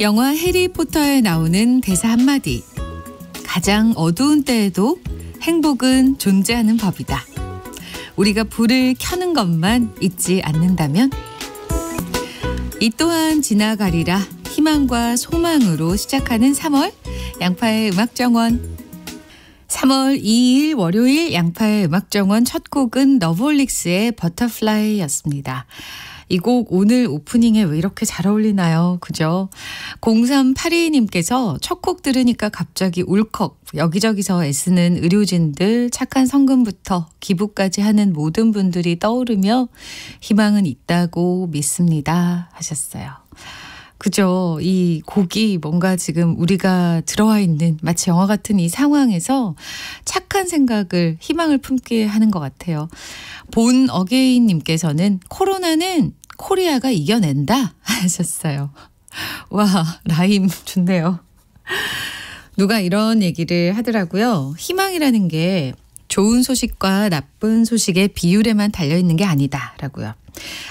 영화 해리포터에 나오는 대사 한마디. 가장 어두운 때에도 행복은 존재하는 법이다. 우리가 불을 켜는 것만 잊지 않는다면 이 또한 지나가리라 희망과 소망으로 시작하는 3월 양파의 음악정원 3월 2일 월요일 양파의 음악정원 첫 곡은 너블릭스의 버터플라이였습니다. 이곡 오늘 오프닝에 왜 이렇게 잘 어울리나요? 그죠? 0382님께서 첫 곡 들으니까 갑자기 울컥 여기저기서 애쓰는 의료진들, 착한 성금부터 기부까지 하는 모든 분들이 떠오르며 희망은 있다고 믿습니다. 하셨어요. 그죠. 이 곡이 뭔가 지금 우리가 들어와 있는 마치 영화 같은 이 상황에서 착한 생각을 희망을 품게 하는 것 같아요. 본 어게인님께서는 코로나는 코리아가 이겨낸다 하셨어요. 와, 라임 좋네요. 누가 이런 얘기를 하더라고요. 희망이라는 게 좋은 소식과 나쁜 소식의 비율에만 달려 있는 게 아니다라고요.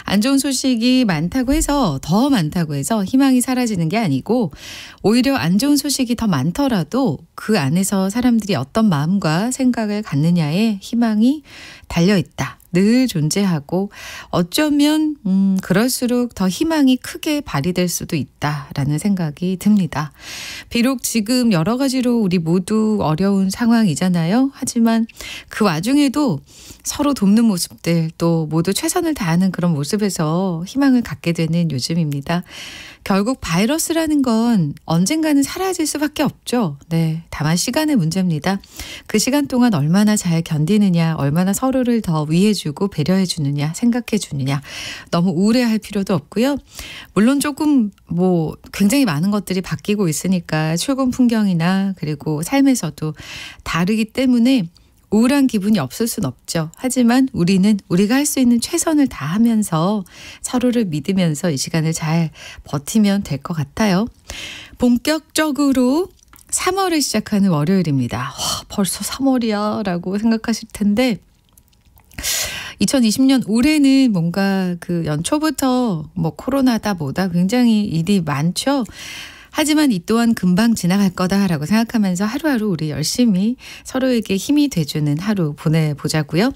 안 좋은 소식이 많다고 해서 더 많다고 해서 희망이 사라지는 게 아니고 오히려 안 좋은 소식이 더 많더라도 그 안에서 사람들이 어떤 마음과 생각을 갖느냐에 희망이 달려 있다. 늘 존재하고 어쩌면 음 그럴수록 더 희망이 크게 발휘될 수도 있다라는 생각이 듭니다. 비록 지금 여러 가지로 우리 모두 어려운 상황이잖아요. 하지만 그 와중에도 서로 돕는 모습들 또 모두 최선을 다하는 그런 모습에서 희망을 갖게 되는 요즘입니다. 결국 바이러스라는 건 언젠가는 사라질 수밖에 없죠. 네. 다만 시간의 문제입니다. 그 시간 동안 얼마나 잘 견디느냐, 얼마나 서로를 더 위해주고 배려해주느냐, 생각해주느냐. 너무 우울해할 필요도 없고요. 물론 조금 뭐 굉장히 많은 것들이 바뀌고 있으니까 출근 풍경이나 그리고 삶에서도 다르기 때문에 우울한 기분이 없을 순 없죠. 하지만 우리는 우리가 할 수 있는 최선을 다하면서 서로를 믿으면서 이 시간을 잘 버티면 될 것 같아요. 본격적으로 3월을 시작하는 월요일입니다. 와, 벌써 3월이야 라고 생각하실 텐데 2020년 올해는 뭔가 그 연초부터 뭐 코로나다 뭐다 굉장히 일이 많죠. 하지만 이 또한 금방 지나갈 거다라고 생각하면서 하루하루 우리 열심히 서로에게 힘이 돼주는 하루 보내보자고요.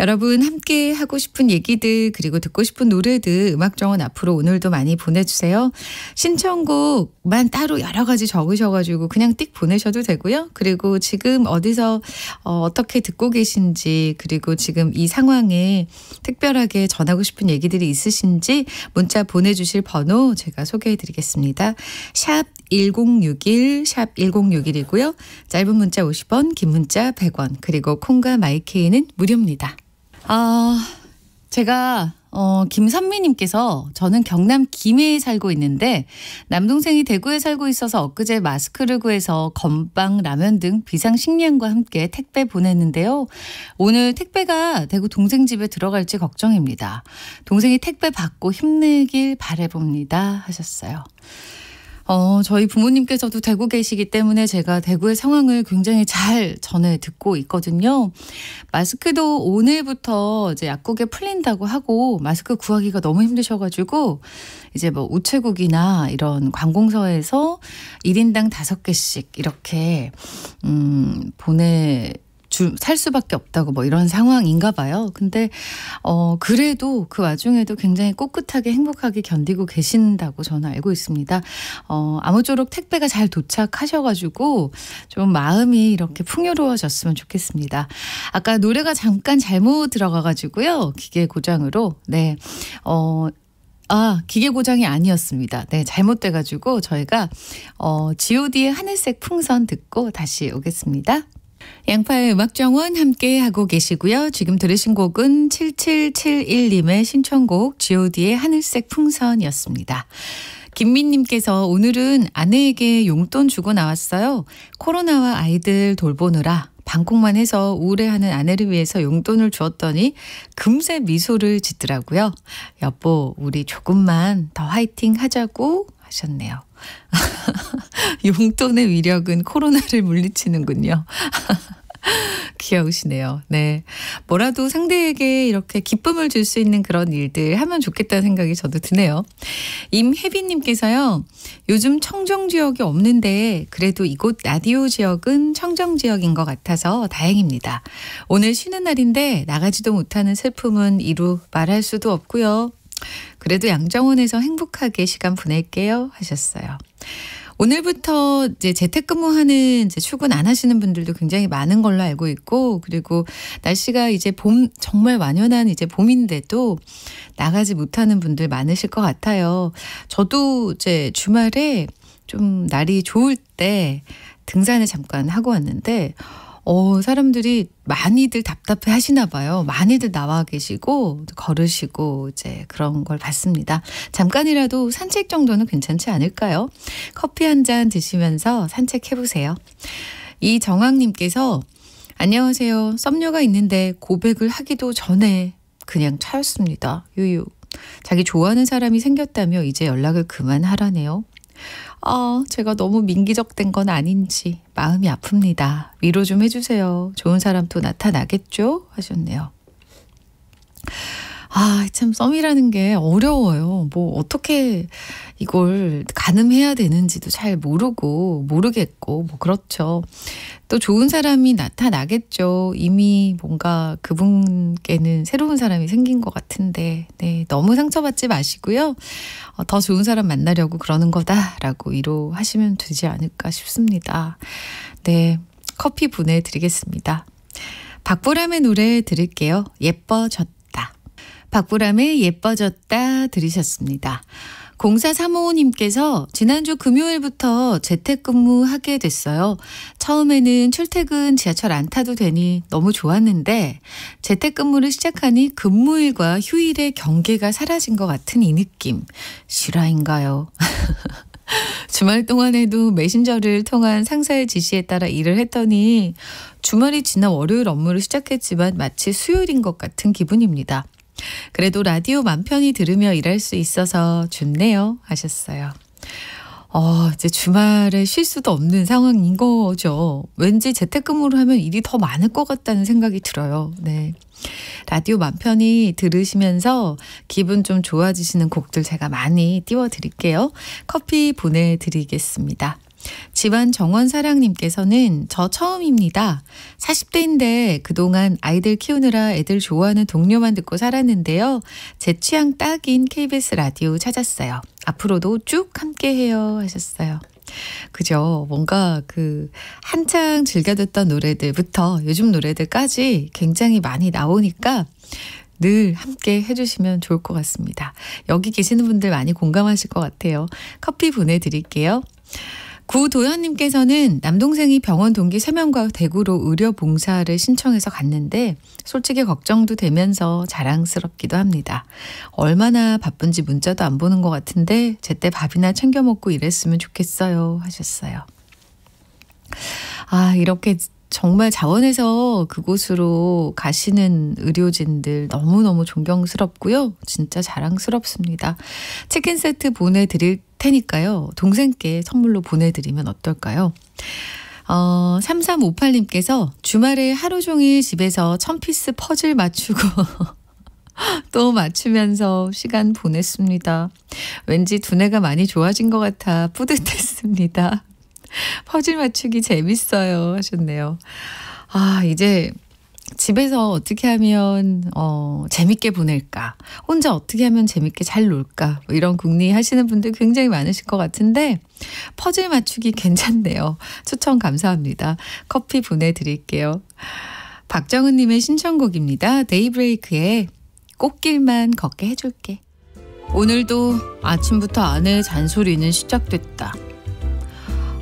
여러분 함께 하고 싶은 얘기들 그리고 듣고 싶은 노래들 음악정원 앞으로 오늘도 많이 보내주세요. 신청곡만 따로 여러 가지 적으셔가지고 그냥 띡 보내셔도 되고요. 그리고 지금 어디서 어, 떻게 듣고 계신지 그리고 지금 이 상황에 특별하게 전하고 싶은 얘기들이 있으신지 문자 보내주실 번호 제가 소개해드리겠습니다. 샵 1061, 샵 1061이고요. 짧은 문자 50원, 긴 문자 100원, 그리고 콩과 마이케이는 무료입니다. 아, 제가 어, 김선미님께서 저는 경남 김해에 살고 있는데 남동생이 대구에 살고 있어서 엊그제 마스크를 구해서 건빵, 라면 등 비상식량과 함께 택배 보냈는데요. 오늘 택배가 대구 동생 집에 들어갈지 걱정입니다. 동생이 택배 받고 힘내길 바래봅니다 하셨어요. 어, 저희 부모님께서도 대구 계시기 때문에 제가 대구의 상황을 굉장히 잘 전해 듣고 있거든요. 마스크도 오늘부터 이제 약국에 풀린다고 하고 마스크 구하기가 너무 힘드셔가지고 이제 뭐 우체국이나 이런 관공서에서 1인당 5개씩 이렇게, 음, 보내 살 수밖에 없다고 뭐 이런 상황인가 봐요. 근데 어 그래도 그 와중에도 굉장히 꿋꿋하게 행복하게 견디고 계신다고 저는 알고 있습니다. 어 아무쪼록 택배가 잘 도착하셔가지고 좀 마음이 이렇게 풍요로워졌으면 좋겠습니다. 아까 노래가 잠깐 잘못 들어가가지고요 기계 고장으로 네어 아, 기계 고장이 아니었습니다. 네, 잘못돼가지고 저희가 어, god의 하늘색 풍선 듣고 다시 오겠습니다. 양파의 음악정원 함께 하고 계시고요. 지금 들으신 곡은 7771님의 신청곡 god의 하늘색 풍선이었습니다. 김민님께서 오늘은 아내에게 용돈 주고 나왔어요. 코로나와 아이들 돌보느라 방콕만 해서 우울해하는 아내를 위해서 용돈을 주었더니 금세 미소를 짓더라고요. 여보, 우리 조금만 더 화이팅 하자고 하셨네요. 용돈의 위력은 코로나를 물리치는군요. 귀여우시네요. 네. 뭐라도 상대에게 이렇게 기쁨을 줄 수 있는 그런 일들 하면 좋겠다는 생각이 저도 드네요. 임혜빈님께서요, 요즘 청정 지역이 없는데, 그래도 이곳 라디오 지역은 청정 지역인 것 같아서 다행입니다. 오늘 쉬는 날인데, 나가지도 못하는 슬픔은 이루 말할 수도 없고요. 그래도 양정원에서 행복하게 시간 보낼게요 하셨어요. 오늘부터 이제 재택근무하는 이제 출근 안 하시는 분들도 굉장히 많은 걸로 알고 있고 그리고 날씨가 이제 봄 정말 완연한 이제 봄인데도 나가지 못하는 분들 많으실 것 같아요. 저도 이제 주말에 좀 날이 좋을 때 등산을 잠깐 하고 왔는데 어, 사람들이 많이들 답답해 하시나 봐요. 많이들 나와 계시고 걸으시고 이제 그런 걸 봤습니다. 잠깐이라도 산책 정도는 괜찮지 않을까요? 커피 한 잔 드시면서 산책해 보세요. 이정황 님께서 안녕하세요. 썸녀가 있는데 고백을 하기도 전에 그냥 차였습니다. 유유. 자기 좋아하는 사람이 생겼다며 이제 연락을 그만하라네요. 아, 제가 너무 민기적된 건 아닌지 마음이 아픕니다. 위로 좀 해주세요. 좋은 사람 또 나타나겠죠? 하셨네요. 아, 참 썸이라는 게 어려워요. 뭐 어떻게 이걸 가늠해야 되는지도 잘 모르고 모르겠고 뭐 그렇죠. 또 좋은 사람이 나타나겠죠. 이미 뭔가 그분께는 새로운 사람이 생긴 것 같은데 네, 너무 상처받지 마시고요. 어, 더 좋은 사람 만나려고 그러는 거다라고 위로하시면 되지 않을까 싶습니다. 네, 커피 보내드리겠습니다. 박보람의 노래 들을게요. 예뻐졌다. 박보람의 예뻐졌다 들으셨습니다. 0사3 5님께서 지난주 금요일부터 재택근무하게 됐어요. 처음에는 출퇴근 지하철 안 타도 되니 너무 좋았는데 재택근무를 시작하니 근무일과 휴일의 경계가 사라진 것 같은 이 느낌. 실화인가요? 주말 동안에도 메신저를 통한 상사의 지시에 따라 일을 했더니 주말이 지난 월요일 업무를 시작했지만 마치 수요일인 것 같은 기분입니다. 그래도 라디오 맘 편히 들으며 일할 수 있어서 좋네요. 하셨어요. 어, 이제 주말에 쉴 수도 없는 상황인 거죠. 왠지 재택근무를 하면 일이 더 많을 것 같다는 생각이 들어요. 네. 라디오 맘 편히 들으시면서 기분 좀 좋아지시는 곡들 제가 많이 띄워드릴게요. 커피 보내드리겠습니다. 집안 정원 사랑님께서는 저 처음입니다. 40대인데 그동안 아이들 키우느라 애들 좋아하는 동료만 듣고 살았는데요. 제 취향 딱인 KBS 라디오 찾았어요. 앞으로도 쭉 함께 해요 하셨어요. 그죠. 뭔가 그 한창 즐겨 듣던 노래들부터 요즘 노래들까지 굉장히 많이 나오니까 늘 함께 해주시면 좋을 것 같습니다. 여기 계시는 분들 많이 공감하실 것 같아요. 커피 보내드릴게요. 구도현님께서는 남동생이 병원 동기 3명과 대구로 의료 봉사를 신청해서 갔는데 솔직히 걱정도 되면서 자랑스럽기도 합니다. 얼마나 바쁜지 문자도 안 보는 것 같은데 제때 밥이나 챙겨 먹고 이랬으면 좋겠어요 하셨어요. 아, 이렇게 정말 자원해서 그곳으로 가시는 의료진들 너무너무 존경스럽고요. 진짜 자랑스럽습니다. 치킨 세트 보내드릴 테니까요. 동생께 선물로 보내드리면 어떨까요? 어, 3358님께서 주말에 하루 종일 집에서 천피스 퍼즐 맞추고 또 맞추면서 시간 보냈습니다. 왠지 두뇌가 많이 좋아진 것 같아 뿌듯했습니다. 퍼즐 맞추기 재밌어요 하셨네요. 아 이제 집에서 어떻게 하면 어 재밌게 보낼까 혼자 어떻게 하면 재밌게 잘 놀까 뭐 이런 궁리하시는 분들 굉장히 많으실 것 같은데 퍼즐 맞추기 괜찮네요 추천 감사합니다 커피 보내드릴게요 박정은님의 신청곡입니다 데이브레이크의 꽃길만 걷게 해줄게 오늘도 아침부터 아내의 잔소리는 시작됐다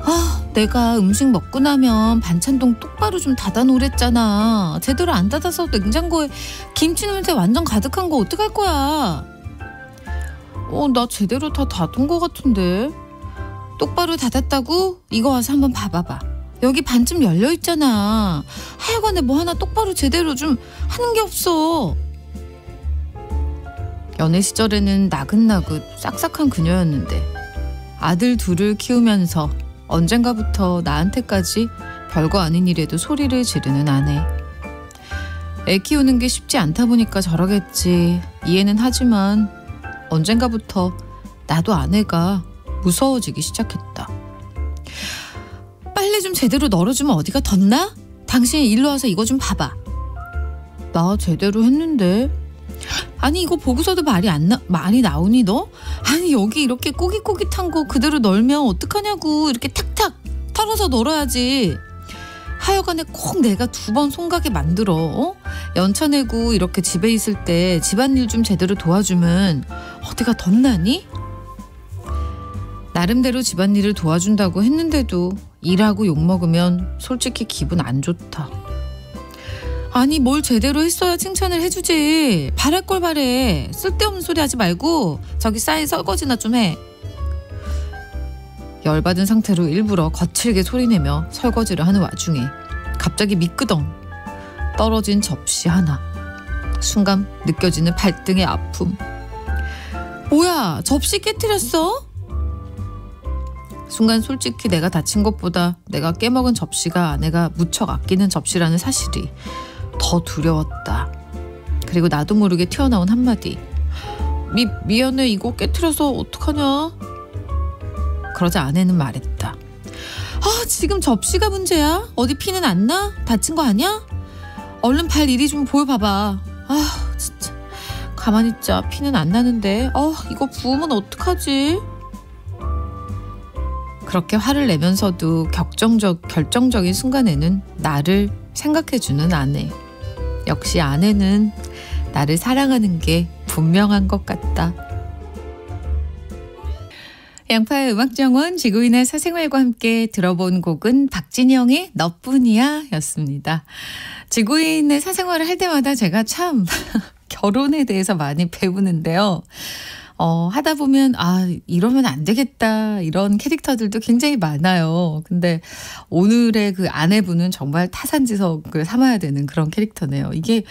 아, 내가 음식 먹고 나면 반찬통 똑바로 좀 닫아 놓으랬잖아. 제대로 안 닫아서 냉장고에 김치 냄새 완전 가득한 거 어떡할 거야? 어, 나 제대로 다 닫은 거 같은데. 똑바로 닫았다고? 이거 와서 한번 봐봐봐. 여기 반쯤 열려 있잖아. 하여간에 뭐 하나 똑바로 제대로 좀 하는 게 없어. 연애 시절에는 나긋나긋 싹싹한 그녀였는데 아들 둘을 키우면서 언젠가부터 나한테까지 별거 아닌 일에도 소리를 지르는 아내. 애 키우는 게 쉽지 않다 보니까 저러겠지. 이해는 하지만 언젠가부터 나도 아내가 무서워지기 시작했다. 빨래 좀 제대로 널어주면 어디가 덧나? 당신 일로 와서 이거 좀 봐봐. 나 제대로 했는데 아니 이거 보고서도 말이 안 나, 말이 나오니 너? 아니 여기 이렇게 꼬깃꼬깃한 거 그대로 널면 어떡하냐고 이렇게 탁탁 털어서 널어야지. 하여간에 꼭 내가 두 번손가에 만들어. 어? 연차 내고 이렇게 집에 있을 때 집안일 좀 제대로 도와주면 어디가 덧나니? 나름대로 집안일을 도와준다고 했는데도 일하고 욕먹으면 솔직히 기분 안 좋다. 아니 뭘 제대로 했어야 칭찬을 해주지 바랄 걸 바래 쓸데없는 소리 하지 말고 저기 쌓인 설거지나 좀 해 열받은 상태로 일부러 거칠게 소리내며 설거지를 하는 와중에 갑자기 미끄덩 떨어진 접시 하나 순간 느껴지는 발등의 아픔 뭐야 접시 깨뜨렸어? 순간 솔직히 내가 다친 것보다 내가 깨먹은 접시가 내가 무척 아끼는 접시라는 사실이 더 두려웠다. 그리고 나도 모르게 튀어나온 한마디. 미, 미안해 이거 깨트려서 어떡하냐? 그러자 아내는 말했다. 아 지금 접시가 문제야? 어디 피는 안 나? 다친 거 아니야? 얼른 발 이리 좀 보여봐봐. 아 진짜 가만히 있자 피는 안 나는데 어 아, 이거 부으면 어떡하지? 그렇게 화를 내면서도 격정적 결정적인 순간에는 나를 생각해주는 아내. 역시 아내는 나를 사랑하는 게 분명한 것 같다. 양파의 음악정원 지구인의 사생활과 함께 들어본 곡은 박진영의 너뿐이야 였습니다. 지구인의 사생활을 할 때마다 제가 참 결혼에 대해서 많이 배우는데요. 어, 하다 보면 아 이러면 안 되겠다 이런 캐릭터들도 굉장히 많아요. 근데 오늘의 그 아내분은 정말 타산지석을 삼아야 되는 그런 캐릭터네요. 이게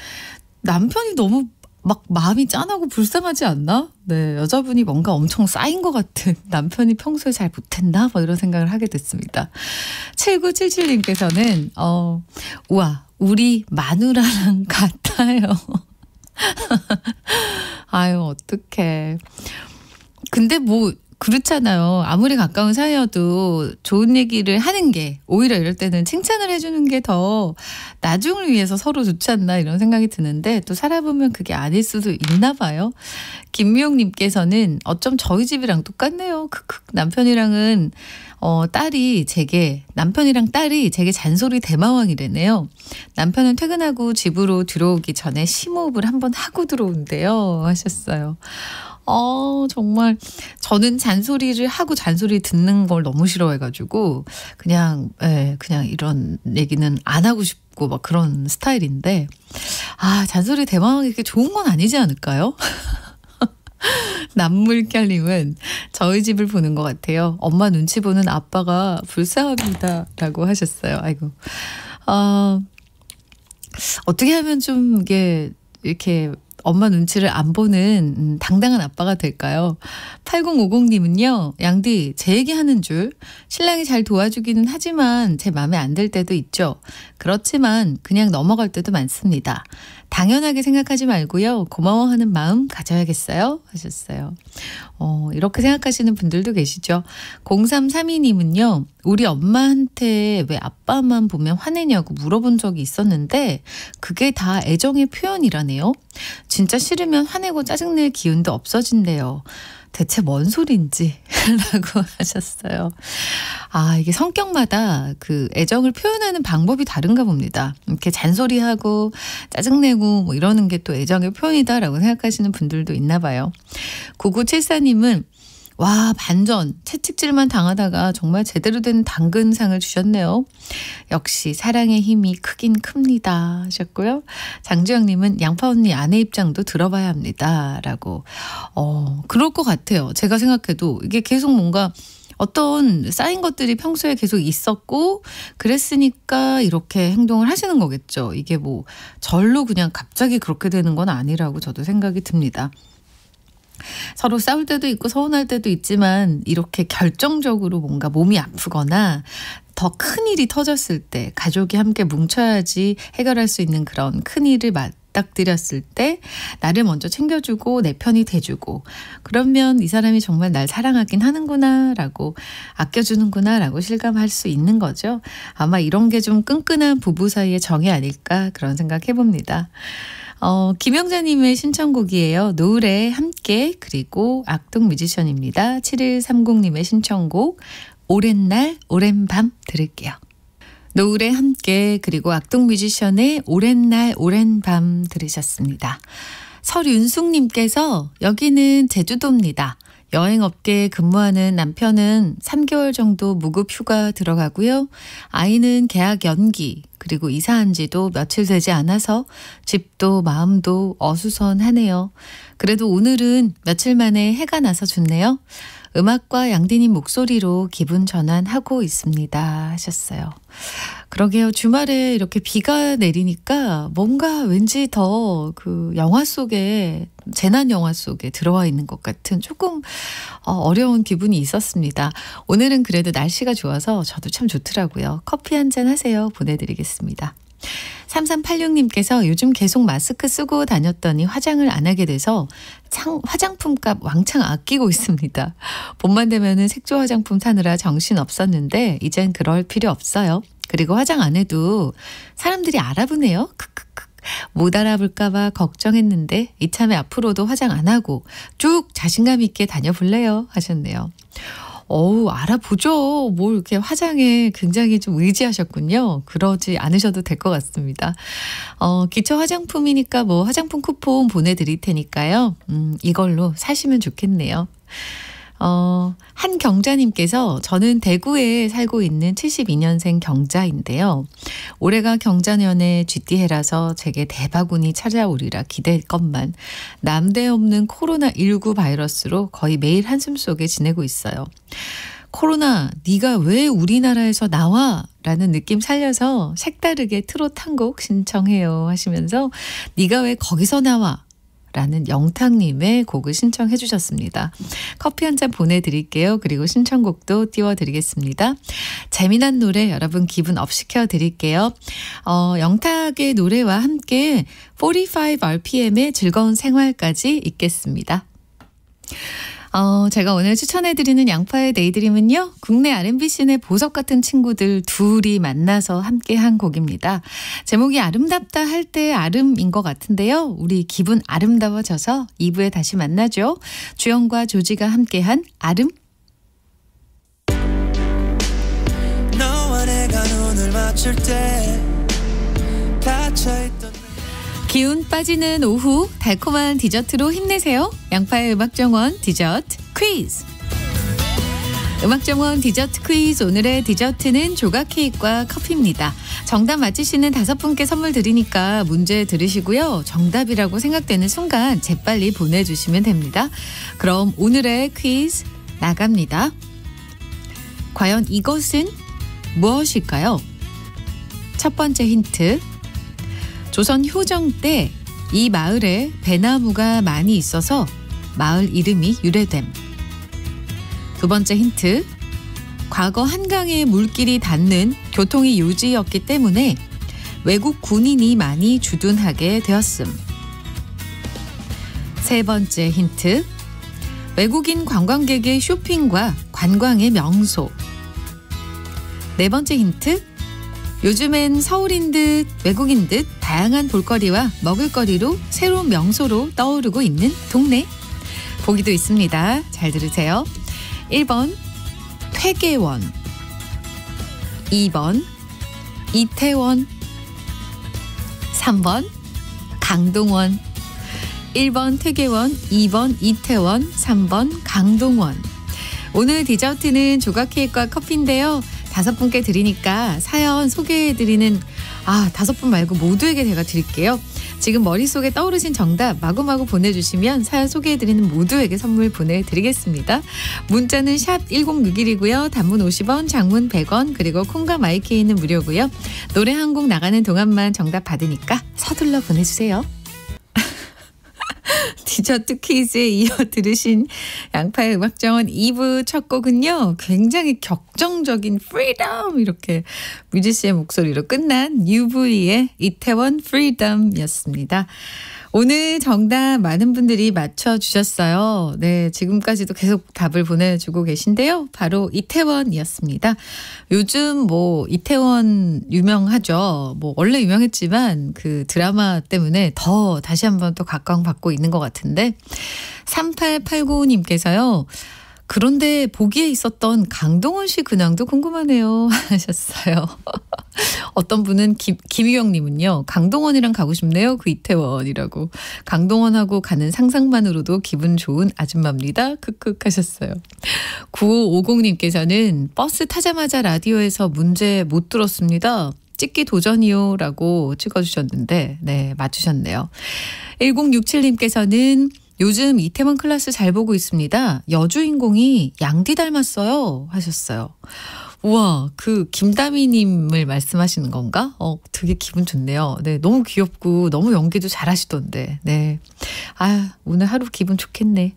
남편이 너무 막 마음이 짠하고 불쌍하지 않나? 네, 여자분이 뭔가 엄청 쌓인 것 같은 남편이 평소에 잘 못했나? 뭐 이런 생각을 하게 됐습니다. 7977님께서는, 어, 우와, 우리 마누라랑 같아요. 아유, 어떡해. 근데 뭐, 그렇잖아요. 아무리 가까운 사이여도 좋은 얘기를 하는 게 오히려 이럴 때는 칭찬을 해주는 게 더 나중을 위해서 서로 좋지 않나 이런 생각이 드는데 또 살아보면 그게 아닐 수도 있나 봐요. 김미용님께서는 어쩜 저희 집이랑 똑같네요. 크크 남편이랑은 어, 딸이 제게 남편이랑 딸이 제게 잔소리 대마왕이래네요. 남편은 퇴근하고 집으로 들어오기 전에 심호흡을 한번 하고 들어온대요 하셨어요. 어, 정말 저는 잔소리를 하고 잔소리 듣는 걸 너무 싫어해가지고 그냥 에 예, 그냥 이런 얘기는 안 하고 싶고 막 그런 스타일인데 아 잔소리 대방하기 이렇게 좋은 건 아니지 않을까요? 남물결님은 저희 집을 보는 것 같아요. 엄마 눈치 보는 아빠가 불쌍합니다라고 하셨어요. 아이고. 어, 어떻게 하면 좀 이게 이렇게 엄마 눈치를 안 보는 음, 당당한 아빠가 될까요? 8050님은요. 양디 제 얘기하는 줄 신랑이 잘 도와주기는 하지만 제 마음에 안 들 때도 있죠. 그렇지만 그냥 넘어갈 때도 많습니다. 당연하게 생각하지 말고요. 고마워하는 마음 가져야겠어요. 하셨어요. 어, 이렇게 생각하시는 분들도 계시죠. 0332님은요. 우리 엄마한테 왜 아빠만 보면 화내냐고 물어본 적이 있었는데 그게 다 애정의 표현이라네요. 진짜 싫으면 화내고 짜증낼 기운도 없어진대요. 대체 뭔 소린지 라고 하셨어요. 아, 이게 성격마다 그 애정을 표현하는 방법이 다른가 봅니다. 이렇게 잔소리하고 짜증내고 뭐 이러는 게 또 애정의 표현이다라고 생각하시는 분들도 있나 봐요. 9974님은 와 반전 채찍질만 당하다가 정말 제대로 된 당근상을 주셨네요. 역시 사랑의 힘이 크긴 큽니다 하셨고요. 장주영님은 양파 언니 아내 입장도 들어봐야 합니다라고 어 그럴 것 같아요. 제가 생각해도 이게 계속 뭔가 어떤 쌓인 것들이 평소에 계속 있었고 그랬으니까 이렇게 행동을 하시는 거겠죠. 이게 뭐 절로 그냥 갑자기 그렇게 되는 건 아니라고 저도 생각이 듭니다. 서로 싸울 때도 있고 서운할 때도 있지만 이렇게 결정적으로 뭔가 몸이 아프거나 더 큰 일이 터졌을 때 가족이 함께 뭉쳐야지 해결할 수 있는 그런 큰 일을 맞 부탁드렸을 때 나를 먼저 챙겨주고 내 편이 돼주고 그러면 이 사람이 정말 날 사랑하긴 하는구나라고 아껴주는구나라고 실감할 수 있는 거죠. 아마 이런 게 좀 끈끈한 부부 사이의 정이 아닐까 그런 생각 해봅니다. 어, 김영자님의 신청곡이에요. 노을에 함께 그리고 악동 뮤지션입니다. 7130님의 신청곡 오랜 날 오랜 밤 들을게요. 노을에 함께 그리고 악동 뮤지션의 오랜 날 오랜 밤 들으셨습니다. 설윤숙님께서 여기는 제주도입니다. 여행업계에 근무하는 남편은 3개월 정도 무급 휴가 들어가고요. 아이는 계약 연기, 그리고 이사한 지도 며칠 되지 않아서 집도 마음도 어수선하네요. 그래도 오늘은 며칠 만에 해가 나서 좋네요. 음악과 양디님 목소리로 기분 전환하고 있습니다. 하셨어요. 그러게요. 주말에 이렇게 비가 내리니까 뭔가 왠지 더 그 영화 속에 재난 영화 속에 들어와 있는 것 같은 조금 어, 어려운 기분이 있었습니다. 오늘은 그래도 날씨가 좋아서 저도 참 좋더라고요. 커피 한 잔 하세요. 보내드리겠습니다. 3386님께서 요즘 계속 마스크 쓰고 다녔더니 화장을 안 하게 돼서 창, 화장품 값 왕창 아끼고 있습니다. 봄만 되면은 색조 화장품 사느라 정신 없었는데 이젠 그럴 필요 없어요. 그리고 화장 안 해도 사람들이 알아보네요. 크크크. 못 알아볼까봐 걱정했는데 이참에 앞으로도 화장 안 하고 쭉 자신감 있게 다녀볼래요 하셨네요. 어우, 알아보죠. 뭘 이렇게 화장에 굉장히 좀 의지하셨군요. 그러지 않으셔도 될 것 같습니다. 어, 기초 화장품이니까 뭐 화장품 쿠폰 보내드릴 테니까요. 음, 이걸로 사시면 좋겠네요. 어, 한 경자님께서 저는 대구에 살고 있는 72년생 경자인데요. 올해가 경자년의 쥐띠해라서 제게 대바구니 찾아오리라 기대건만 남대없는 코로나19 바이러스로 거의 매일 한숨 속에 지내고 있어요. 코로나 네가 왜 우리나라에서 나와? 라는 느낌 살려서 색다르게 트롯 한곡 신청해요 하시면서 네가 왜 거기서 나와? 라는 영탁님의 곡을 신청해 주셨습니다. 커피 한 잔 보내드릴게요. 그리고 신청곡도 띄워드리겠습니다. 재미난 노래 여러분 기분 업 시켜드릴게요. 어, 영탁의 노래와 함께 45rpm의 즐거운 생활까지 있겠습니다. 어, 제가 오늘 추천해드리는 양파의 데이드림은요. 국내 R&B 씬의 보석 같은 친구들 둘이 만나서 함께 한 곡입니다. 제목이 아름답다 할 때 아름인 것 같은데요. 우리 기분 아름다워져서 2부에 다시 만나죠. 주영과 조지가 함께한 아름 너와 내가 눈을 맞출 때 닫혀있던 기운 빠지는 오후 달콤한 디저트로 힘내세요. 양파의 음악정원 디저트 퀴즈. 음악정원 디저트 퀴즈 오늘의 디저트는 조각 케이크와 커피입니다. 정답 맞히시는 다섯 분께 선물 드리니까 문제 들으시고요. 정답이라고 생각되는 순간 재빨리 보내주시면 됩니다. 그럼 오늘의 퀴즈 나갑니다. 과연 이것은 무엇일까요? 첫 번째 힌트 조선 효정 때 이 마을에 배나무가 많이 있어서 마을 이름이 유래됨. 두 번째 힌트. 과거 한강의 물길이 닿는 교통이 요지였기 때문에 외국 군인이 많이 주둔하게 되었음. 세 번째 힌트. 외국인 관광객의 쇼핑과 관광의 명소. 네 번째 힌트. 요즘엔 서울인 듯 외국인 듯 다양한 볼거리와 먹을거리로 새로운 명소로 떠오르고 있는 동네. 보기도 있습니다. 잘 들으세요. 1번 퇴계원 2번 이태원 3번 강동원 1번 퇴계원 2번 이태원 3번 강동원 오늘 디저트는 조각 케이크와 커피인데요. 다섯 분께 드리니까 사연 소개해드리는 아 다섯 분 말고 모두에게 제가 드릴게요. 지금 머릿속에 떠오르신 정답 마구마구 보내주시면 사연 소개해드리는 모두에게 선물 보내드리겠습니다. 문자는 샵 1061이고요. 단문 50원, 장문 100원, 그리고 콩과 마이케이는 무료고요. 노래 한 곡 나가는 동안만 정답 받으니까 서둘러 보내주세요. 디저트 퀴즈에 이어 들으신 양파의 음악정원 2부 첫 곡은요. 굉장히 격정적인 프리덤 이렇게 뮤지 씨의 목소리로 끝난 UV의 이태원 프리덤이었습니다. 오늘 정답 많은 분들이 맞춰주셨어요. 네, 지금까지도 계속 답을 보내주고 계신데요. 바로 이태원이었습니다. 요즘 뭐 이태원 유명하죠. 뭐 원래 유명했지만 그 드라마 때문에 더 다시 한번 또 각광받고 있는 것 같은데 3889님께서요. 그런데 보기에 있었던 강동원 씨 근황도 궁금하네요 하셨어요. 어떤 분은 김, 희유영님은요 강동원이랑 가고 싶네요. 그 이태원이라고. 강동원하고 가는 상상만으로도 기분 좋은 아줌마입니다. 크크 하셨어요. 9550님께서는 버스 타자마자 라디오에서 문제 못 들었습니다. 찍기 도전이요 라고 찍어주셨는데, 네, 맞추셨네요. 1067님께서는 요즘 이태원 클라스 잘 보고 있습니다. 여주인공이 양디 닮았어요. 하셨어요. 우와, 그 김다미님을 말씀하시는 건가? 어, 되게 기분 좋네요. 네, 너무 귀엽고 너무 연기도 잘하시던데. 네. 아, 오늘 하루 기분 좋겠네.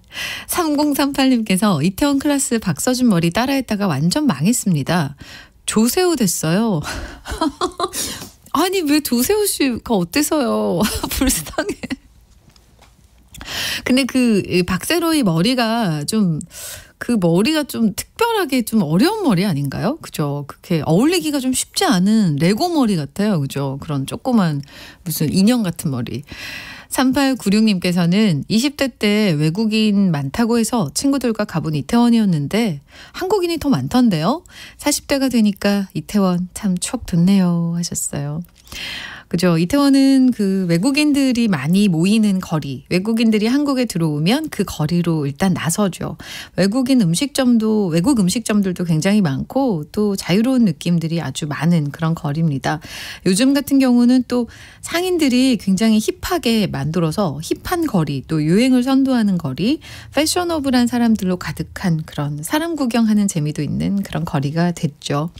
3038님께서 이태원 클라스 박서준 머리 따라했다가 완전 망했습니다. 조세호 됐어요. 아니, 왜 조세호 씨가 어때서요? 불쌍해. 근데 그 박세로의 머리가 좀 그 머리가 좀 특별하게 좀 어려운 머리 아닌가요? 그죠? 그렇게 어울리기가 좀 쉽지 않은 레고 머리 같아요. 그죠? 그런 조그만 무슨 인형 같은 머리. 3896님께서는 20대 때 외국인 많다고 해서 친구들과 가본 이태원이었는데 한국인이 더 많던데요. 40대가 되니까 이태원 참 추억 돋네요 하셨어요. 그죠? 이태원은 그 외국인들이 많이 모이는 거리. 외국인들이 한국에 들어오면 그 거리로 일단 나서죠. 외국인 음식점도 외국 음식점들도 굉장히 많고 또 자유로운 느낌들이 아주 많은 그런 거리입니다. 요즘 같은 경우는 또 상인들이 굉장히 힙하게 만들어서 힙한 거리, 또 유행을 선도하는 거리, 패셔너블한 사람들로 가득한 그런 사람 구경하는 재미도 있는 그런 거리가 됐죠.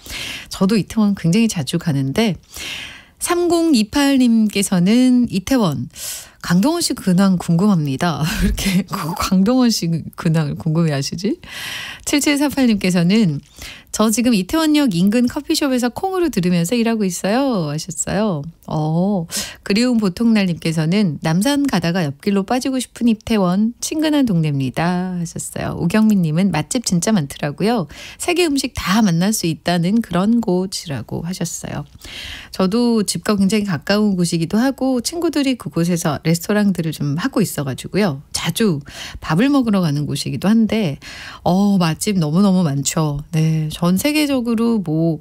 저도 이태원 굉장히 자주 가는데 3028님께서는 이태원 강동원 씨 근황 궁금합니다. 이렇게 강동원 씨 근황을 궁금해 하시지? 7748님께서는 저 지금 이태원역 인근 커피숍에서 콩으로 들으면서 일하고 있어요. 하셨어요. 어, 그리운 보통날님께서는 남산 가다가 옆길로 빠지고 싶은 이태원 친근한 동네입니다. 하셨어요. 우경민님은 맛집 진짜 많더라고요. 세계 음식 다 만날 수 있다는 그런 곳이라고 하셨어요. 저도 집과 굉장히 가까운 곳이기도 하고 친구들이 그곳에서 레 레스토랑들을 좀 하고 있어가지고요. 자주 밥을 먹으러 가는 곳이기도 한데, 어, 맛집 너무너무 많죠. 네. 전 세계적으로 뭐,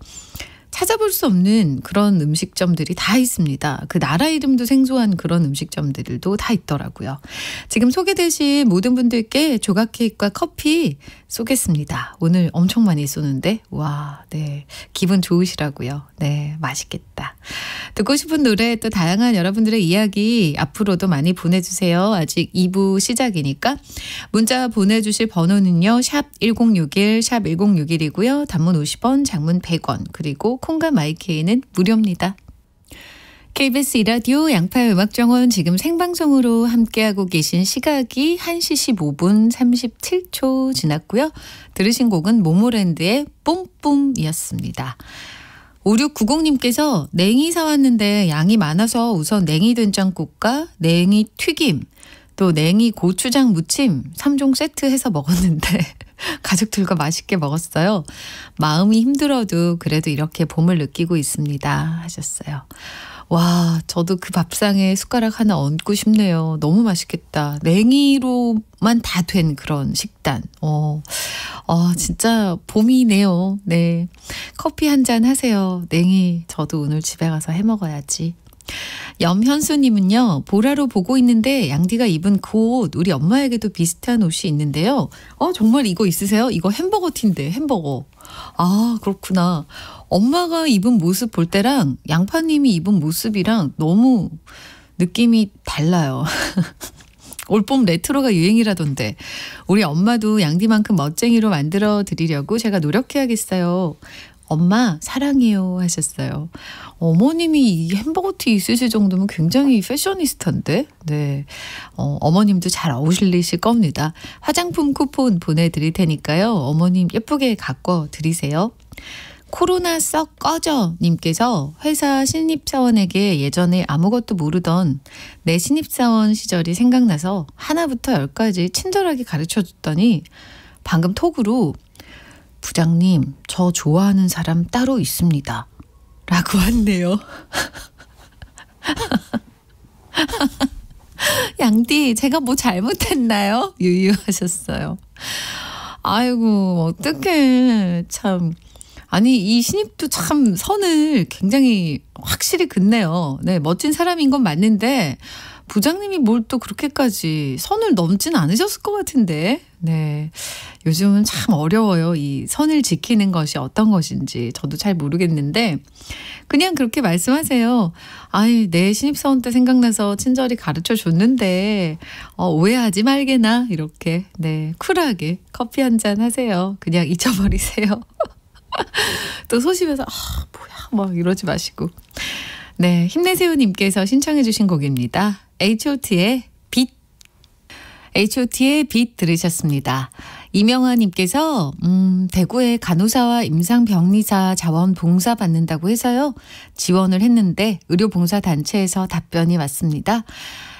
찾아볼 수 없는 그런 음식점들이 다 있습니다. 그 나라 이름도 생소한 그런 음식점들도 다 있더라고요. 지금 소개되신 모든 분들께 조각 케이크와 커피 쏘겠습니다. 오늘 엄청 많이 쏘는데 와, 네. 기분 좋으시라고요. 네, 맛있겠다. 듣고 싶은 노래 또 다양한 여러분들의 이야기 앞으로도 많이 보내 주세요. 아직 2부 시작이니까 문자 보내 주실 번호는요. 샵 1061, 샵 1061이고요. 단문 50원, 장문 100원. 그리고 콩과 마이케이는 무료입니다. KBS 이라디오 양파 음악정원 지금 생방송으로 함께하고 계신 시각이 1시 15분 37초 지났고요. 들으신 곡은 모모랜드의 뿜뿜이었습니다. 5690님께서 냉이 사왔는데 양이 많아서 우선 냉이 된장국과 냉이 튀김, 또 냉이 고추장 무침 3종 세트 해서 먹었는데 가족들과 맛있게 먹었어요. 마음이 힘들어도 그래도 이렇게 봄을 느끼고 있습니다. 하셨어요. 와, 저도 그 밥상에 숟가락 하나 얹고 싶네요. 너무 맛있겠다. 냉이로만 다 된 그런 식단. 어, 어, 진짜 봄이네요. 네. 커피 한 잔 하세요. 냉이. 저도 오늘 집에 가서 해 먹어야지. 염현수님은요, 보라로 보고 있는데 양디가 입은 그 옷 우리 엄마에게도 비슷한 옷이 있는데요. 어, 정말 이거 있으세요? 이거 햄버거 티인데, 햄버거. 아, 그렇구나. 엄마가 입은 모습 볼 때랑 양파님이 입은 모습이랑 너무 느낌이 달라요. 올봄 레트로가 유행이라던데 우리 엄마도 양디만큼 멋쟁이로 만들어 드리려고 제가 노력해야겠어요. 엄마 사랑해요 하셨어요. 어머님이 이 햄버거티 있으실 정도면 굉장히 패셔니스타인데 네 어, 어머님도 잘 어울리실 겁니다. 화장품 쿠폰 보내드릴 테니까요. 어머님 예쁘게 갖고 드리세요. 코로나 썩 꺼져 님께서 회사 신입사원에게 예전에 아무것도 모르던 내 신입사원 시절이 생각나서 하나부터 열까지 친절하게 가르쳐 줬더니 방금 톡으로 부장님 저 좋아하는 사람 따로 있습니다. 라고 한대요. 양디, 제가 뭐 잘못했나요? 유유하셨어요. 아이고, 어떡해. 참. 아니, 이 신입도 참 선을 굉장히 확실히 긋네요. 네, 멋진 사람인 건 맞는데, 부장님이 뭘 또 그렇게까지 선을 넘진 않으셨을 것 같은데. 네. 요즘은 참 어려워요. 이 선을 지키는 것이 어떤 것인지 저도 잘 모르겠는데 그냥 그렇게 말씀하세요. 아이, 내 신입사원 때 생각나서 친절히 가르쳐 줬는데 어, 오해하지 말게나 이렇게 네 쿨하게 커피 한 잔 하세요. 그냥 잊어버리세요. 또 소심해서 아 뭐야 막 이러지 마시고 네 힘내세요님께서 신청해주신 곡입니다. H.O.T의 빛. H.O.T의 빛 들으셨습니다. 이명화님께서 음, 대구에 간호사와 임상병리사 자원 봉사 받는다고 해서요 지원을 했는데 의료봉사 단체에서 답변이 왔습니다.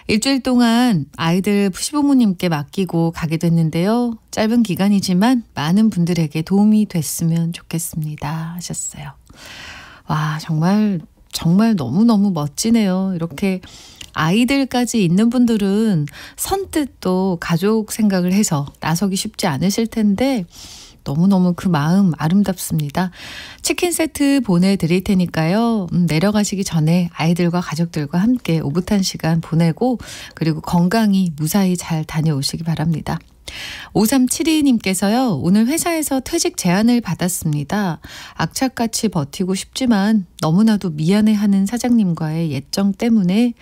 일주일 동안 아이들 시부모님께 맡기고 가게 됐는데요. 짧은 기간이지만 많은 분들에게 도움이 됐으면 좋겠습니다. 하셨어요. 와 정말 정말 너무 너무 멋지네요. 이렇게. 아이들까지 있는 분들은 선뜻 또 가족 생각을 해서 나서기 쉽지 않으실 텐데 너무너무 그 마음 아름답습니다. 치킨 세트 보내드릴 테니까요. 음, 내려가시기 전에 아이들과 가족들과 함께 오붓한 시간 보내고 그리고 건강히 무사히 잘 다녀오시기 바랍니다. 5372님께서요, 오늘 회사에서 퇴직 제안을 받았습니다. 악착같이 버티고 싶지만 너무나도 미안해하는 사장님과의 예정 때문에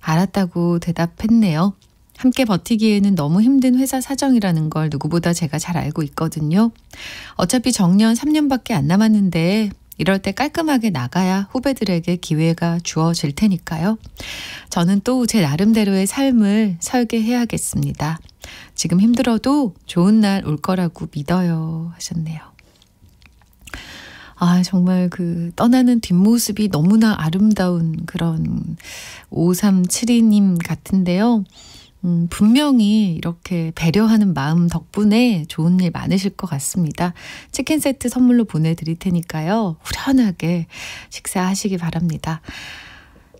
알았다고 대답했네요. 함께 버티기에는 너무 힘든 회사 사정이라는 걸 누구보다 제가 잘 알고 있거든요. 어차피 정년 3년밖에 안 남았는데 이럴 때 깔끔하게 나가야 후배들에게 기회가 주어질 테니까요. 저는 또 제 나름대로의 삶을 설계해야겠습니다. 지금 힘들어도 좋은 날 올 거라고 믿어요 하셨네요. 아, 정말 그 떠나는 뒷모습이 너무나 아름다운 그런 5372님 같은데요. 음, 분명히 이렇게 배려하는 마음 덕분에 좋은 일 많으실 것 같습니다. 치킨 세트 선물로 보내드릴 테니까요. 후련하게 식사하시기 바랍니다.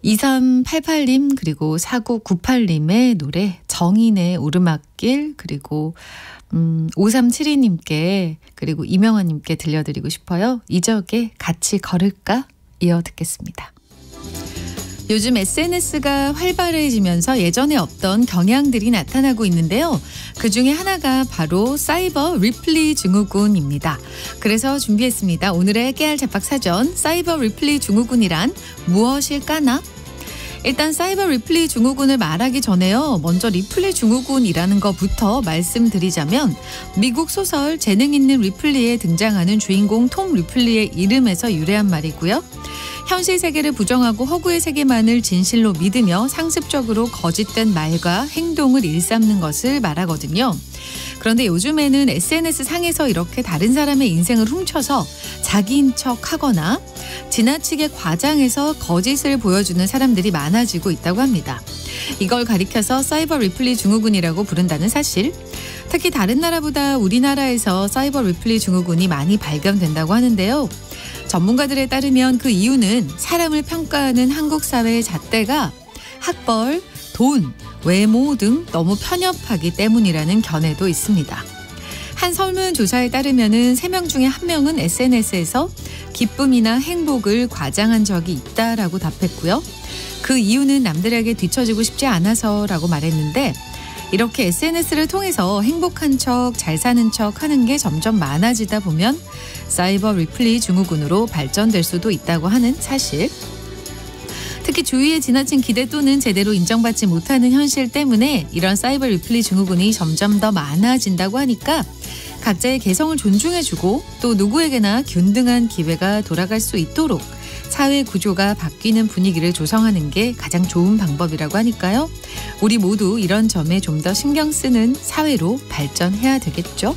2388님 그리고 4998님의 노래 정인의 오르막길 그리고 음 5372님께 그리고 이명환님께 들려드리고 싶어요. 이적에 같이 걸을까 이어 듣겠습니다. 요즘 SNS가 활발해지면서 예전에 없던 경향들이 나타나고 있는데요. 그 중에 하나가 바로 사이버 리플리 증후군입니다. 그래서 준비했습니다. 오늘의 깨알 잡박 사전 사이버 리플리 증후군이란 무엇일까나? 일단 사이버 리플리 증후군을 말하기 전에요. 먼저 리플리 증후군이라는 것부터 말씀드리자면 미국 소설 재능 있는 리플리에 등장하는 주인공 톰 리플리의 이름에서 유래한 말이고요. 현실 세계를 부정하고 허구의 세계만을 진실로 믿으며 상습적으로 거짓된 말과 행동을 일삼는 것을 말하거든요. 그런데 요즘에는 SNS 상에서 이렇게 다른 사람의 인생을 훔쳐서 자기인 척 하거나 지나치게 과장해서 거짓을 보여주는 사람들이 많아지고 있다고 합니다. 이걸 가리켜서 사이버 리플리 증후군이라고 부른다는 사실. 특히 다른 나라보다 우리나라에서 사이버 리플리 증후군이 많이 발견된다고 하는데요. 전문가들에 따르면 그 이유는 사람을 평가하는 한국 사회의 잣대가 학벌, 돈, 외모 등 너무 편협하기 때문이라는 견해도 있습니다. 한 설문조사에 따르면 세명 중에 한명은 SNS에서 기쁨이나 행복을 과장한 적이 있다라고 답했고요. 그 이유는 남들에게 뒤처지고 싶지 않아서라고 말했는데 이렇게 SNS를 통해서 행복한 척, 잘 사는 척 하는 게 점점 많아지다 보면 사이버 리플리 증후군으로 발전될 수도 있다고 하는 사실. 특히 주위에 지나친 기대 또는 제대로 인정받지 못하는 현실 때문에 이런 사이버 리플리 증후군이 점점 더 많아진다고 하니까 각자의 개성을 존중해주고 또 누구에게나 균등한 기회가 돌아갈 수 있도록 사회 구조가 바뀌는 분위기를 조성하는 게 가장 좋은 방법이라고 하니까요. 우리 모두 이런 점에 좀 더 신경 쓰는 사회로 발전해야 되겠죠.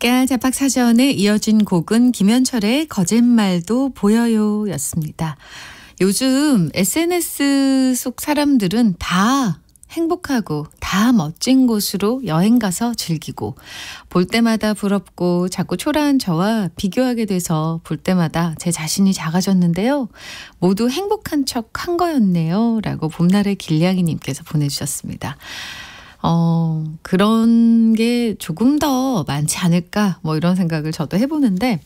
깨알 자박 사전에 이어진 곡은 김현철의 거짓말도 보여요 였습니다. 요즘 SNS 속 사람들은 다 행복하고 다 멋진 곳으로 여행 가서 즐기고 볼 때마다 부럽고 자꾸 초라한 저와 비교하게 돼서 볼 때마다 제 자신이 작아졌는데요. 모두 행복한 척 한 거였네요. 라고 봄날의 길냥이님께서 보내주셨습니다. 어, 그런 게 조금 더 많지 않을까, 뭐 이런 생각을 저도 해보는데,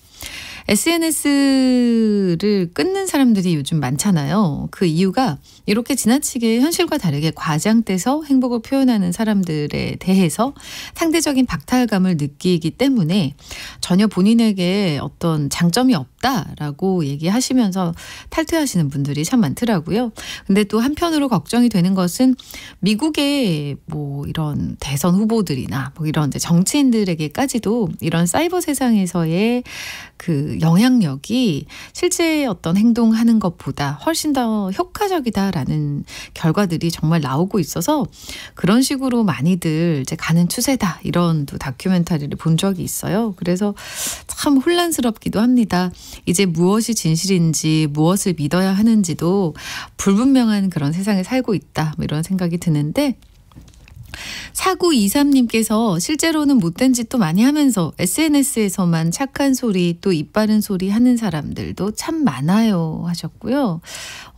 SNS를 끊는 사람들이 요즘 많잖아요. 그 이유가 이렇게 지나치게 현실과 다르게 과장돼서 행복을 표현하는 사람들에 대해서 상대적인 박탈감을 느끼기 때문에 전혀 본인에게 어떤 장점이 없다라고 얘기하시면서 탈퇴하시는 분들이 참 많더라고요. 근데 또 한편으로 걱정이 되는 것은 미국의 뭐 이런 대선 후보들이나 뭐 이런 정치인들에게까지도 이런 사이버 세상에서의 그 영향력이 실제 어떤 행동하는 것보다 훨씬 더 효과적이다라는 결과들이 정말 나오고 있어서 그런 식으로 많이들 이제 가는 추세다 이런 또 다큐멘터리를 본 적이 있어요. 그래서 참 혼란스럽기도 합니다. 이제 무엇이 진실인지 무엇을 믿어야 하는지도 불분명한 그런 세상에 살고 있다 뭐 이런 생각이 드는데 4923님께서 실제로는 못된 짓도 많이 하면서 SNS에서만 착한 소리 또입 바른 소리 하는 사람들도 참 많아요 하셨고요.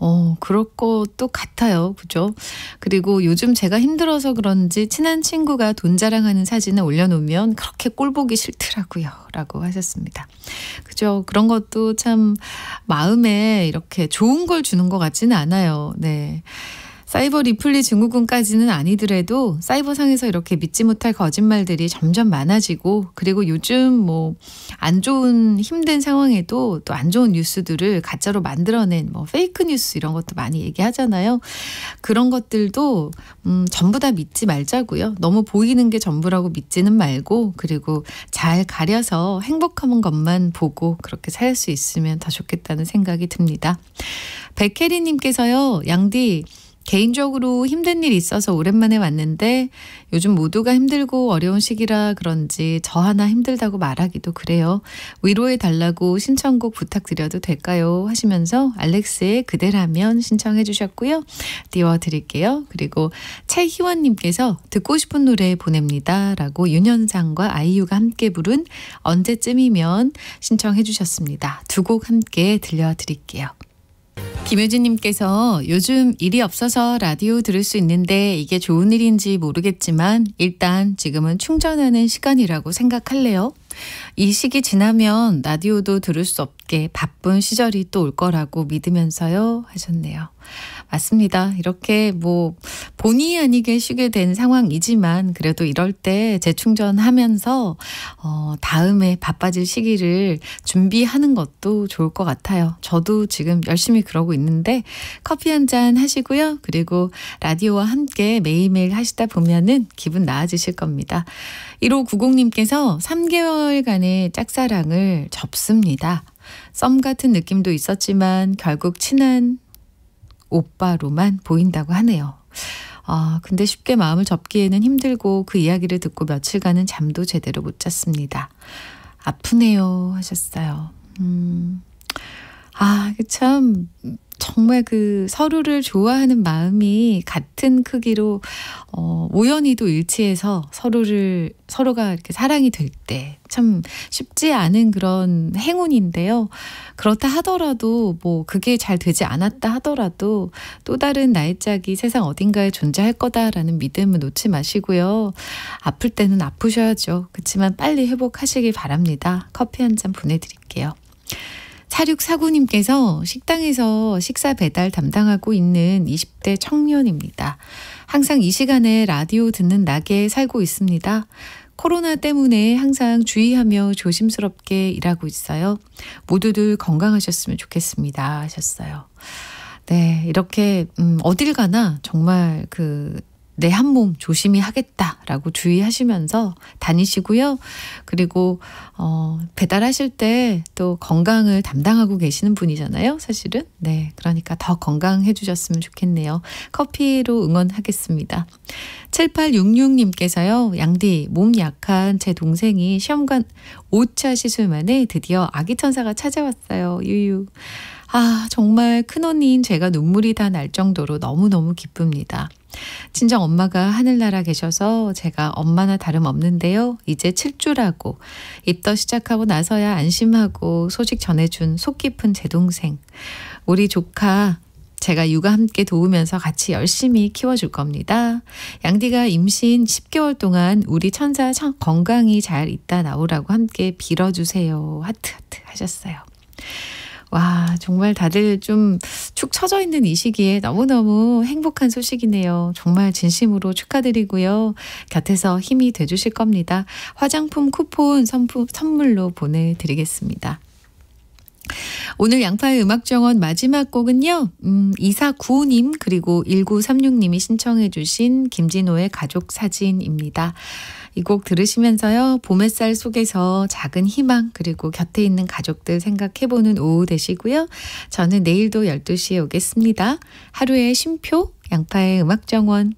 어, 그럴 것도 같아요. 그죠? 그리고 요즘 제가 힘들어서 그런지 친한 친구가 돈 자랑하는 사진을 올려놓으면 그렇게 꼴보기 싫더라고요. 라고 하셨습니다. 그죠? 그런 것도 참 마음에 이렇게 좋은 걸 주는 것 같지는 않아요. 네. 사이버 리플리 증후군까지는 아니더라도 사이버상에서 이렇게 믿지 못할 거짓말들이 점점 많아지고 그리고 요즘 뭐 안 좋은 힘든 상황에도 또 안 좋은 뉴스들을 가짜로 만들어낸 뭐 페이크 뉴스 이런 것도 많이 얘기하잖아요. 그런 것들도 음 전부 다 믿지 말자고요. 너무 보이는 게 전부라고 믿지는 말고 그리고 잘 가려서 행복한 것만 보고 그렇게 살 수 있으면 더 좋겠다는 생각이 듭니다. 백혜리님께서요, 양디 개인적으로 힘든 일 있어서 오랜만에 왔는데 요즘 모두가 힘들고 어려운 시기라 그런지 저 하나 힘들다고 말하기도 그래요. 위로해 달라고 신청곡 부탁드려도 될까요? 하시면서 알렉스의 그대라면 신청해 주셨고요. 띄워 드릴게요. 그리고 최희원 님께서 듣고 싶은 노래 보냅니다. 라고 윤현상과 아이유가 함께 부른 언제쯤이면 신청해 주셨습니다. 두 곡 함께 들려 드릴게요. 김효진님께서 요즘 일이 없어서 라디오 들을 수 있는데 이게 좋은 일인지 모르겠지만 일단 지금은 충전하는 시간이라고 생각할래요. 이 시기 지나면 라디오도 들을 수 없게 바쁜 시절이 또 올 거라고 믿으면서요 하셨네요. 맞습니다. 이렇게 뭐 본의 아니게 쉬게 된 상황이지만 그래도 이럴 때 재충전하면서 어, 다음에 바빠질 시기를 준비하는 것도 좋을 것 같아요. 저도 지금 열심히 그러고 있는데 커피 한 잔 하시고요. 그리고 라디오와 함께 매일매일 하시다 보면은 기분 나아지실 겁니다. 1590님께서 3개월간의 짝사랑을 접습니다. 썸 같은 느낌도 있었지만 결국 친한 오빠로만 보인다고 하네요. 아, 근데 쉽게 마음을 접기에는 힘들고 그 이야기를 듣고 며칠간은 잠도 제대로 못 잤습니다. 아프네요 하셨어요. 음. 아, 참 정말 그 서로를 좋아하는 마음이 같은 크기로 어, 우연히도 일치해서 서로를 서로가 이렇게 사랑이 될 때 참 쉽지 않은 그런 행운인데요. 그렇다 하더라도 뭐 그게 잘 되지 않았다 하더라도 또 다른 나 짝이 세상 어딘가에 존재할 거다라는 믿음을 놓지 마시고요. 아플 때는 아프셔야죠. 그렇지만 빨리 회복하시길 바랍니다. 커피 한 잔 보내드릴게요. 4649님께서 식당에서 식사 배달 담당하고 있는 20대 청년입니다. 항상 이 시간에 라디오 듣는 낙에 살고 있습니다. 코로나 때문에 항상 주의하며 조심스럽게 일하고 있어요. 모두들 건강하셨으면 좋겠습니다. 하셨어요. 네, 이렇게, 음, 어딜 가나 정말 그 내한몸 조심히 하겠다라고 주의하시면서 다니시고요. 그리고 어, 배달하실 때 또 건강을 담당하고 계시는 분이잖아요. 사실은 네 그러니까 더 건강해 주셨으면 좋겠네요. 커피로 응원하겠습니다. 7866님께서요. 양디 몸 약한 제 동생이 시험관 5차 시술 만에 드디어 아기 천사가 찾아왔어요. 유유. 아, 정말 큰언니인 제가 눈물이 다 날 정도로 너무너무 기쁩니다. 친정 엄마가 하늘나라 계셔서 제가 엄마나 다름없는데요. 이제 칠주라고 입덧 시작하고 나서야 안심하고 소식 전해준 속 깊은 제 동생 우리 조카 제가 육아 함께 도우면서 같이 열심히 키워줄 겁니다. 양디가 임신 10개월 동안 우리 천사 건강이잘 있다 나오라고 함께 빌어주세요. 하트 하트 하셨어요. 와, 정말 다들 좀 축 처져 있는 이 시기에 너무너무 행복한 소식이네요. 정말 진심으로 축하드리고요. 곁에서 힘이 돼 주실 겁니다. 화장품 쿠폰 선품, 선물로 보내드리겠습니다. 오늘 양파의 음악정원 마지막 곡은요. 음, 2495님 그리고 1936님이 신청해 주신 김진호의 가족사진입니다. 이곡 들으시면서요. 봄햇살 속에서 작은 희망 그리고 곁에 있는 가족들 생각해보는 오후 되시고요. 저는 내일도 12시에 오겠습니다. 하루의 쉼표 양파의 음악정원